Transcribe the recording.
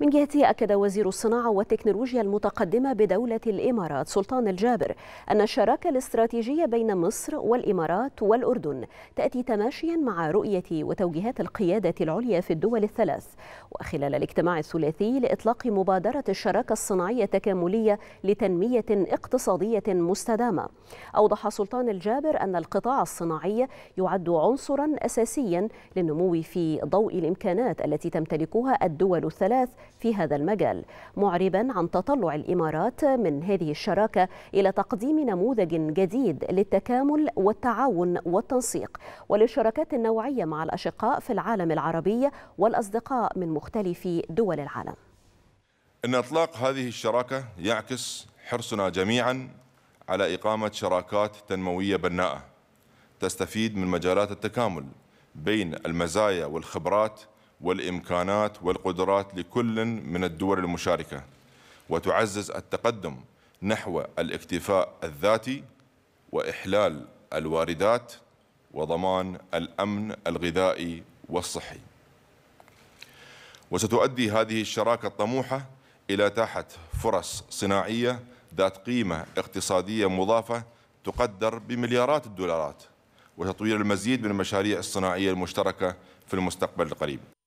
من جهته أكد وزير الصناعة والتكنولوجيا المتقدمة بدولة الإمارات سلطان الجابر أن الشراكة الاستراتيجية بين مصر والإمارات والأردن تأتي تماشيا مع رؤية وتوجيهات القيادة العليا في الدول الثلاث وخلال الاجتماع الثلاثي لإطلاق مبادرة الشراكة الصناعية التكاملية لتنمية اقتصادية مستدامة أوضح سلطان الجابر أن القطاع الصناعي يعد عنصرا أساسيا للنمو في ضوء الإمكانات التي تمتلكها الدول الثلاث في هذا المجال معربا عن تطلع الإمارات من هذه الشراكة إلى تقديم نموذج جديد للتكامل والتعاون والتنسيق وللشراكات النوعية مع الأشقاء في العالم العربي والأصدقاء من مختلف دول العالم إن إطلاق هذه الشراكة يعكس حرصنا جميعا على إقامة شراكات تنموية بناءة تستفيد من مجالات التكامل بين المزايا والخبرات والإمكانات والقدرات لكل من الدول المشاركة وتعزز التقدم نحو الاكتفاء الذاتي وإحلال الواردات وضمان الأمن الغذائي والصحي وستؤدي هذه الشراكة الطموحة إلى تاحة فرص صناعية ذات قيمة اقتصادية مضافة تقدر بمليارات الدولارات وتطوير المزيد من المشاريع الصناعية المشتركة في المستقبل القريب